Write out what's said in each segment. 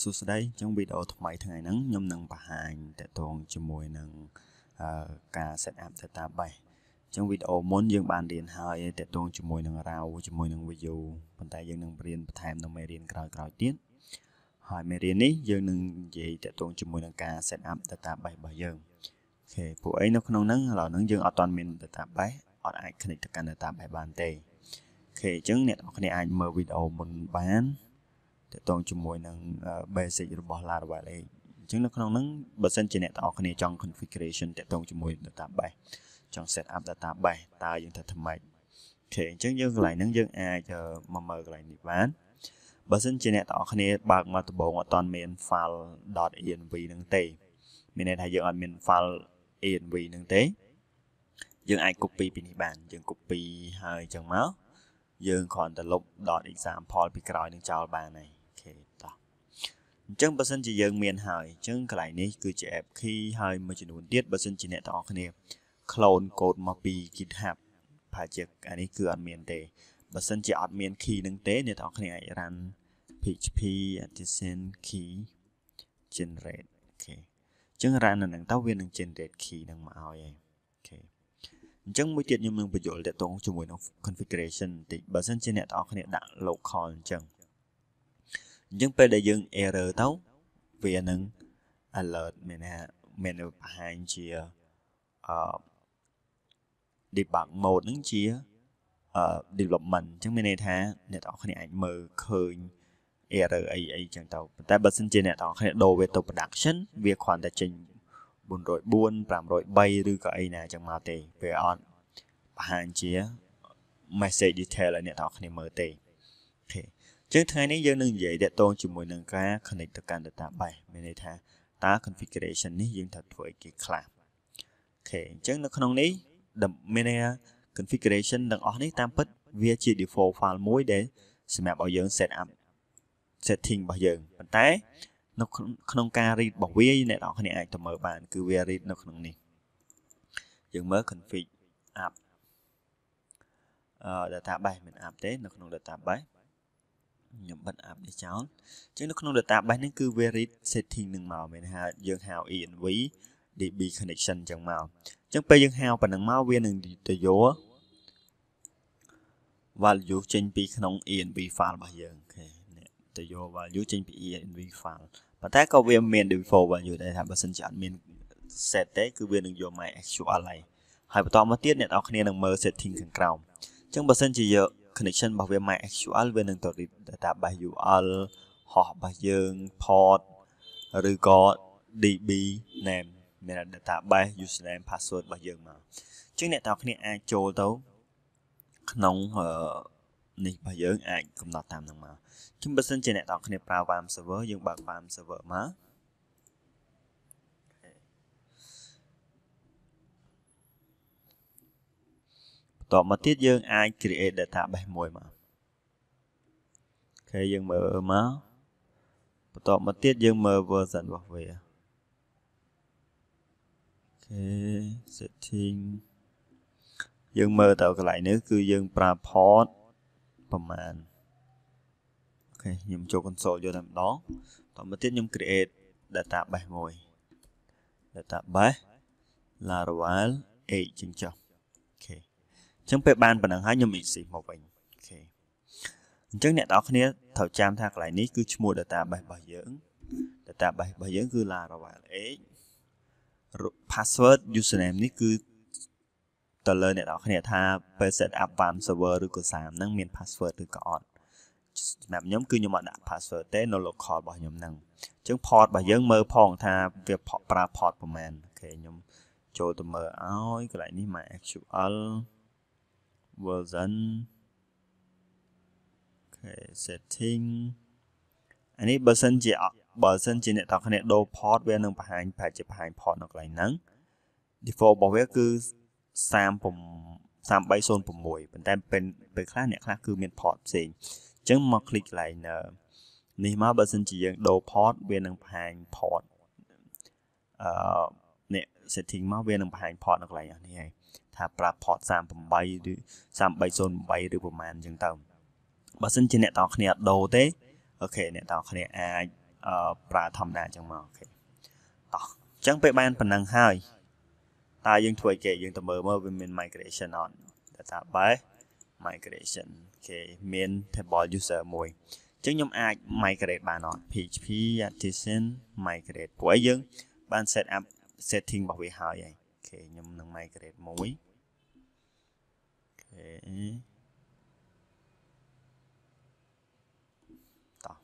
សួស្តីអញ្ចឹងវីដេអូថ្មីថ្ងៃហ្នឹងខ្ញុំនឹងបង្ហាញតកតងជាមួយនឹងការ set up database អញ្ចឹងវីដេអូមុនយើងបានរៀនហើយតកតងជាមួយនឹង raw ជាមួយនឹង view ប៉ុន្តែយើងនឹងរៀនបន្ថែមនៅមេរៀនក្រោយៗទៀតហើយមេរៀននេះយើងនឹងនិយាយតកតងជាមួយនឹងការ set up database របស់យើងអូខេពួកអីនៅក្នុងហ្នឹងឥឡូវហ្នឹងយើងអត់ទាន់មាន database អត់អាច connect ទៅកាន់ database បានទេអូខេអញ្ចឹងអ្នកនរគ្នាអាចមើលវីដេអូមុនបានតកតងជាមួយនឹង basic របស់ Laravel ឯងអញ្ចឹងនៅក្នុងហ្នឹងបើសិនជាអ្នកទាំងអស់គ្នាចង់ configuration តកតងជាមួយ database ចង់ set up database តើយើងធ្វើថ្មីអូខេអញ្ចឹងយើងកន្លែងហ្នឹងយើងអាចមកមើលកន្លែងនេះបានបើសិនជាអ្នកទាំងអស់គ្នាបើកមកដំបូងអត់ទាន់មាន file .env ហ្នឹងទេមានន័យថាយើងអត់មាន file env ហ្នឹងទេយើងអាច copy ពីនេះបាន យើង copy ហើយអញ្ចឹងមកយើងគ្រាន់តែលុប .example ពីក្រោយនឹងចោលបានហើយអូខេតោះអញ្ចឹងបើសិនជាយើងមានហើយអញ្ចឹងកន្លែងនេះគឺជា app key ហើយមួយចំនួនទៀតបើសិនជាអ្នកទាំងអស់គ្នា clone code មកពី GitHub ប្រហែលជាអានេះគឺអត់មានទេបើសិនជាអត់មាន key នឹងទេអ្នកទាំងអស់គ្នាអាច run PHP artisan key generate អូខេអញ្ចឹង run នៅនឹងទៅវានឹង generate key នឹងមកឲ្យហើយអញ្ចឹងមួយទៀតខ្ញុំនឹងបញ្យល់តកតងជាមួយនឹង configuration បន្តិចបើសិនជាអ្នកទាំងអស់គ្នាដាក់ local អញ្ចឹងអញ្ចឹងពេលដែលយើង error ទៅវានឹង alert មានថាមានបង្ហាញជាអឺ debug mode នឹងជាអឺ development អញ្ចឹងមានន័យថា អ្នកទាំងអស់គ្នាអាចមើលឃើញ error អីអីអញ្ចឹងទៅប៉ុន្តែបើសិនជាអ្នកទាំងអស់គ្នាដូរវាទៅ production វាគ្រាន់តែចេញ404 503ឬក៏អីណាចឹងមកទេវាអត់បង្ហាញជា message detail ឲ្យអ្នកទាំងអស់គ្នាមើលទេអូខេចឹងថ្ងៃនេះយើងនឹងនិយាយតាក់ទងជាមួយ នឹងការ connect ទៅកាន់ database មានន័យថាតើ configuration នេះយើងត្រូវធ្វើអីគេខ្លះអូខេអញ្ចឹងនៅក្នុងនេះមានន័យថា configuration ទាំងអស់នេះតាមពិតវាជា default file មួយដែលសម្រាប់ឲ្យយើង set up setting របស់យើងប៉ុន្តែនៅក្នុងការ read របស់វាអ្នកនរគ្នាអាចទៅមើលបានគឺវា read នៅក្នុងនេះយើងមើល config app អឺ database មាន app ទេនៅក្នុង database ខ្ញុំបិទ app នេះចោលអញ្ចឹងនៅក្នុង database នេះគឺ varied setting នឹងមកមានហៅយើងហៅ env db connection អញ្ចឹងមកអញ្ចឹងពេលយើងហៅប៉ុណ្ណឹងមកវានឹងទៅយក value ចេញពី ក្នុង env file របស់យើងអូខេទៅយក value ចេញពី env file ប៉ុន្តែក៏វាមាន default value ដែរថាបើសិនជាអត់មាន set ទេគឺវានឹងយក MySQL ហើយហើយបន្តមកទៀតអ្នកនរគ្នានឹងមើល setting ខាងក្រោមអញ្ចឹងបើសិនជាយក connection របស់វា MySQL វានឹងទៅ read database URL ហោះរបស់យើង port ឬក៏ DB name មាន database username password របស់យើងមកអញ្ចឹងអ្នកនរគ្នាអាចចូលទៅក្នុងអឺនេះរបស់យើងអាចកំណត់តាមនឹងមកចឹងបើសិនជាអ្នកទាំងគ្នាប្រើ warm server យើងបើក warm server មកបន្ទាប់មកទៀតយើងអាច create database មួយមកអូខេយើងមើលមកបន្ទាប់មកទៀតយើងមើល version របស់វាអូខេ setting យើងមើលទៅកន្លែងនេះគឺយើងប្រើ port ប្រមាណអូខេខ្ញុំចូល console យកតែម្ដងតមកទៀតខ្ញុំ create database មួយ database Laravel 8ចឹងចុះអូខេអញ្ចឹងពេលបានប៉ុណ្ណឹងហើយខ្ញុំ exit មកវិញអូខេអញ្ចឹងអ្នកនរគ្នាត្រូវចាំថាកន្លែងនេះគឺឈ្មោះ database របស់យើង database របស់យើងគឺ Laravel 8 password username នេះគឺទៅលើអ្នកនរគ្នាថា Packet App One Server ឬក៏ SAM ហ្នឹងមាន password ឬក៏អត់សម្រាប់ខ្ញុំគឺខ្ញុំអត់ដាក់ password ទេនៅ local របស់ខ្ញុំហ្នឹងអញ្ចឹង port របស់យើងមើលផង ថាវាប្រើ port ប្រមាណអូខេខ្ញុំចូលទៅមើលឲ្យកន្លែងនេះ MySQL version អូខេ setting អានេះបើសិនជាបើសិនជាអ្នកទាំងគ្នាដូរ port វានឹងបង្ហាញប្រហែលជាបង្ហាញ port នៅកន្លែងហ្នឹង default របស់វាគឺ3306ប៉ុន្តែពេលពេលខ្លះអ្នកខ្លះគឺមាន port ផ្សេងអញ្ចឹងមក click កន្លែងនេះមកបើសិនជាយើងដូរ port វានឹងបង្ហាញ port អឺអ្នក setting មកវានឹងបង្ហាញ port នៅកន្លែងនេះហើយថាប្រាប់ port 38ឬ3308ឬប្រហែលអញ្ចឹងទៅបើសិនជាអ្នកតគ្នាដូរទេអូខេអ្នកតគ្នាអាចប្រើធម្មតាអញ្ចឹងមកអូខេតោះអញ្ចឹងពេលបានប៉ុណ្ណឹងហើយតើយើងធ្វើអីគេយើងទៅមើលមើលវាមាន migration អត់ database migration គេមាន table user មួយអញ្ចឹងខ្ញុំអាច migrate បានអត់ PHP artisan migrate ព្រោះអីយើង បាន set up setting របស់វាហើយហើយអូខេខ្ញុំនឹង migrate មួយអូខេតោះ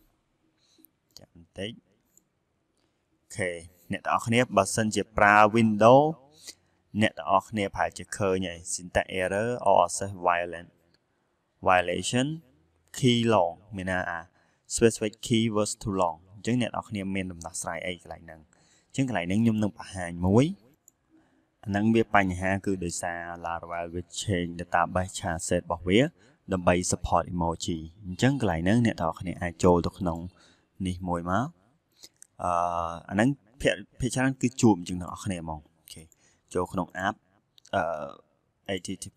ចាំបន្តិចអូខេអ្នកទាំងអស់គ្នាបើសិនជាប្រើ Windows អ្នកទាំងអស់គ្នាប្រហែលជាឃើញហើយ syntax error or access violent violation key long មានន័យថា specific key was too long អញ្ចឹងអ្នកទាំងអស់គ្នាមានដំណោះស្រាយអីកន្លែងហ្នឹងអញ្ចឹងកន្លែងហ្នឹងខ្ញុំនឹងបង្ហាញមួយអាហ្នឹងវាបញ្ហា គឺដោយសារ Laravel វា change database chassis របស់វាដើម្បី support emoji អញ្ចឹងកន្លែងហ្នឹងអ្នកទាំងអស់គ្នាអាចចូលទៅក្នុង នេះមួយមកអឺអាហ្នឹងភាគច្រើនគឺជួបជាងអ្នកទាំងអស់គ្នាហ្មងចូលក្នុង app អឺ HTTP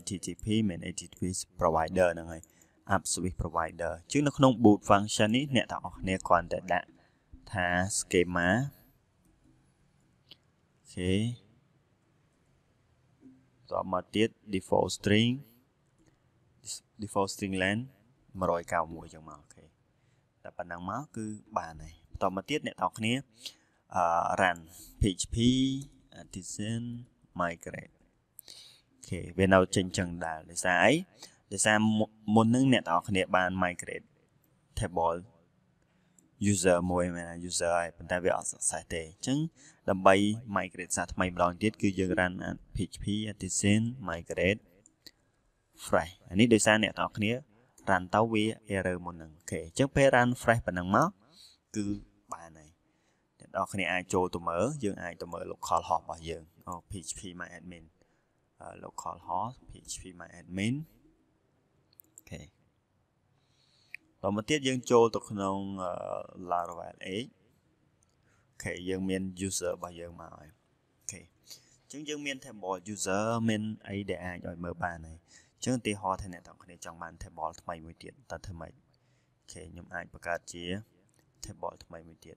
HTTP មិន HTTP provider ហ្នឹងហើយ app service provider ជាងនៅក្នុង boot function នេះអ្នកទាំងអស់គ្នាគ្រាន់តែដាក់ថា schema អូខេតមកទៀត default string default string length 191ចឹងមកអូខេតែប៉ុណ្ណឹងមកគឺបានហើយបន្តមកទៀតអ្នកទាំងគ្នាអឺ run php artisan migrate អូខេវានៅចេញចឹងដែរដោយសារអីដោយសារមុននឹង អ្នកទាំងអស់គ្នាបាន migrate table user មួយមែនណា user ហើយប៉ុន្តែវាអត់ success ទេអញ្ចឹងដើម្បី migrate សាថ្មីម្ដងទៀតគឺយើង run at php artisan migrate fresh អានេះដោយសារអ្នកទាំងអស់គ្នា run ទៅវា error មុននឹងអូខេអញ្ចឹងពេល run fresh ប៉ុណ្ណឹងមកគឺដល់គ្នាអាចចូលទៅមើលយើងអាចទៅមើល local host របស់យើង PHP my admin local host PHP my admin អូខេតមកទៀតយើងចូលទៅក្នុង Laravel 8អូខេយើងមាន user របស់យើងមកហើយអូខេអញ្ចឹងយើងមាន table user មានអីដែលអាចឲ្យមើលបានហើយអញ្ចឹងឧទាហរណ៍ថាអ្នកទាំងគ្នាចង់បាន table ថ្មីមួយទៀតតើធ្វើម៉េចអូខេខ្ញុំអាចបង្កើតជា table ថ្មីមួយទៀត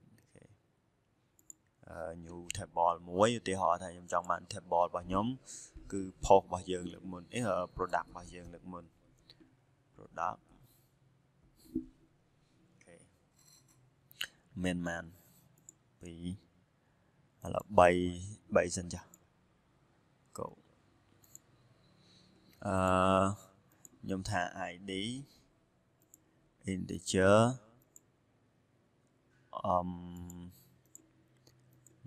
new table មួយឧទាហរណ៍ថាខ្ញុំចង់បាន table របស់ខ្ញុំគឺផុសរបស់យើងលើកមុនអេ product របស់យើងលើកមុន product អូខេមែនមែន2ឥឡូវ3 3សិនចាស់ go អឺខ្ញុំថា id integer um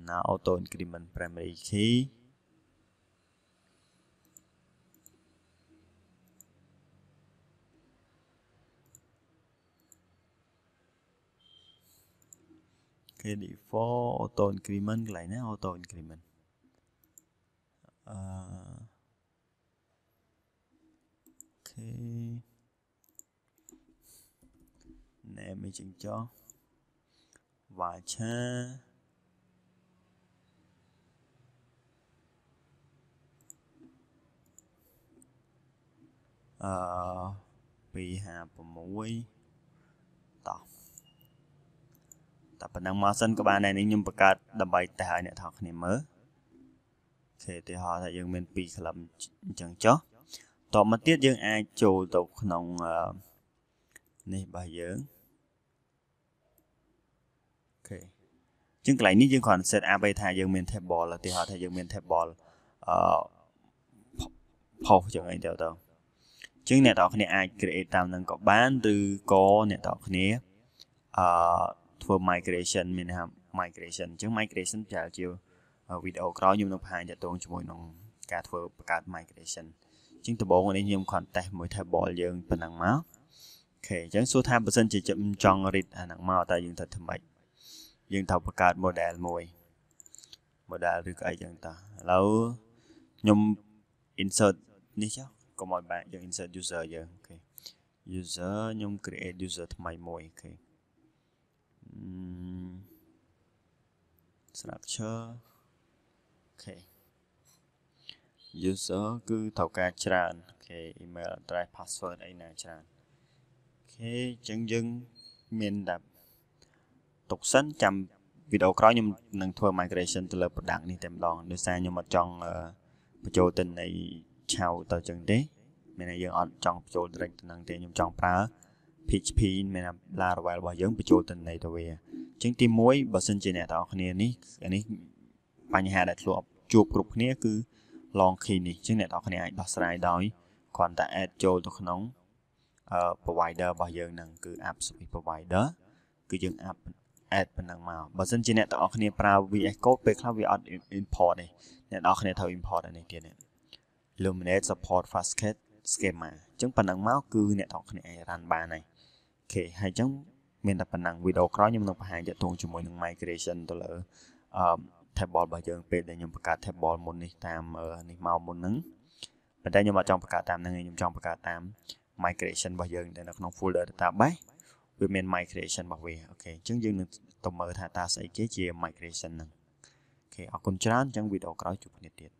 now auto increment primary key គេ default auto increment កន្លែងណា auto increment អឺខេណែមីជាងចោះ voucher អឺ256តោះតែប៉ុណ្ណឹងមកសិនក៏បានដែរនេះខ្ញុំបង្កើតដើម្បីតេស្តឲ្យអ្នកថតគ្នាមើលខេឧទាហរណ៍ថាយើង មាន2ក្លឹមអញ្ចឹងចុះតបមកទៀតយើង អាចចូលទៅក្នុងនេះរបស់យើងខេជាងកន្លែងនេះយើងគ្រាន់ set up ឲ្យថាយើងមាន table ឧទាហរណ៍ថាយើងមាន table អឺផុសចឹងអីទៅទៅចឹងអ្នកនរគ្នាអាច create តាមនឹងក៏បានឬក៏អ្នកនរគ្នាអឺធ្វើ migration មានហៅ migration អញ្ចឹង migration ជាជាវីដេអូក្រោយខ្ញុំនឹងបង្ហាញតទៅជាមួយនឹងការធ្វើបង្កើត migration អញ្ចឹងដំបូងនេះខ្ញុំ contest មួយ table យើងប៉ុណ្ណឹងមកអូខេអញ្ចឹងសួរថាបើសិនជាចង់ read អាហ្នឹងមកតើយើងត្រូវធ្វើម៉េចយើងត្រូវបង្កើត model មួយ model ឬក៏អីចឹងតើឥឡូវខ្ញុំ insert នេះចុះកុំឲ្យបែកយើង insert user យើងអូខេ user ខ្ញុំ create user ថ្មីមួយអូខេ structure អូខេ user គឺត្រូវការច្រើនអូខេ email address password អីណាច្រើនអូខេអញ្ចឹងយើងមានតែទុកសិនចាំវីដេអូក្រោយខ្ញុំនឹងធ្វើ migration ទៅលើ product នេះតែម្ដងដោយសារខ្ញុំអត់ចង់បញ្ចូលទៅនៃឆៅទៅចឹងទេមានតែយើងអត់ចង់បញ្ចូលត្រឹមទៅនឹងទេខ្ញុំចង់ប្រើ PHP មានតែ Laravel របស់យើងបញ្ចូលទៅនៃទៅវាចឹងទី1បើសិនជាអ្នកទាំងអស់គ្នានេះអានេះបញ្ហាដែលធ្លាប់ជួបគ្រប់គ្នាគឺ long key នេះចឹងអ្នកទាំងអស់គ្នាអាចដោះស្រាយដោយគ្រាន់តែ add ចូលទៅក្នុង provider របស់យើងនឹងគឺ app service provider គឺយើង app add ប៉ុណ្ណឹងមកបើសិនជាអ្នកទាំងអស់គ្នាប្រើ VS Code ពេលខ្លះវាអត់ import ទេអ្នកទាំងអស់គ្នាត្រូវ import អានេះទៀតនេះ Luminate Support Fastcat Schema អញ្ចឹងប៉ុណ្ណឹងមកគឺអ្នកទាំងគ្នាអាចរ៉ាន់បានហើយអូខេហើយអញ្ចឹងមានតែប៉ុណ្ណឹងវីដេអូក្រោយខ្ញុំនឹងបង្ហាញតទៅជាមួយនឹង migration ទៅលើអឺ table របស់យើងពេលដែលខ្ញុំបង្កើត table មុននេះតាមនេះមកមុនហ្នឹងប៉ុន្តែខ្ញុំអត់ចង់បង្កើតតាមហ្នឹងទេខ្ញុំចង់បង្កើតតាម migration របស់យើងដែលនៅក្នុង folder database វាមាន migration របស់វាអូខេអញ្ចឹងយើងនឹងទៅមើលថាតើស្អីគេជា migration ហ្នឹងអូខេអរគុណច្រើនអញ្ចឹងវីដេអូក្រោយជួបគ្នាទៀត